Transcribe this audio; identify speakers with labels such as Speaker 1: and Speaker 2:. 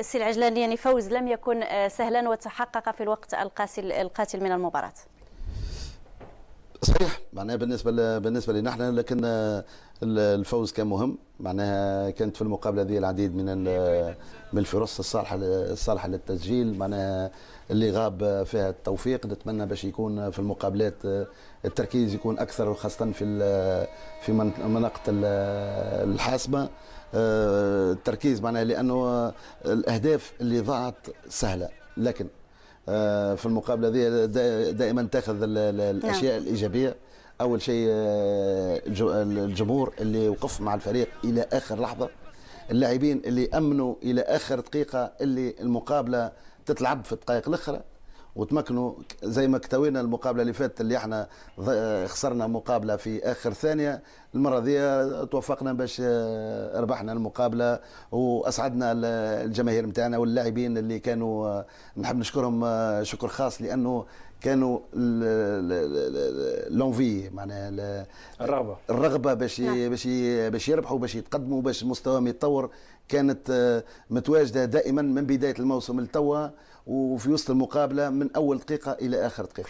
Speaker 1: سي العجلاني يعني فوز لم يكن آه، سهلا وتحقق في الوقت القاتل من المباراه صحيح معناها بالنسبه ل... بالنسبه لنا احنا لكن آه، الفوز كان مهم معناها كانت في المقابله هذه العديد من ال... من الفرص الصالحه الصالحه للتسجيل معناها اللي غاب فيها التوفيق نتمنى باش يكون في المقابلات آه، التركيز يكون اكثر وخاصه في ال... في منطقه الحاسمه آه، التركيز معناها لانه الاهداف اللي ضاعت سهله لكن في المقابله دي دائما تاخذ نعم. الاشياء نعم. الايجابيه اول شيء آه، الجمهور اللي وقف مع الفريق الى اخر لحظه اللاعبين اللي امنوا الى اخر دقيقه اللي المقابله تتلعب في الدقائق الاخرى وتمكنوا زي ما اكتوينا المقابله اللي فاتت اللي احنا خسرنا مقابله في اخر ثانيه المره دي توفقنا باش آه، ربحنا المقابله واسعدنا الجماهير نتاعنا واللاعبين اللي كانوا آه، نحب نشكرهم آه، شكر خاص لانه كانوا لونفي معناها الرغبه الرغبه باش نعم. باش باش يربحوا باش يتقدموا باش مستواهم يتطور كانت متواجده دائما من بدايه الموسم لتوا وفي وسط المقابله من من اول دقيقه الى اخر دقيقه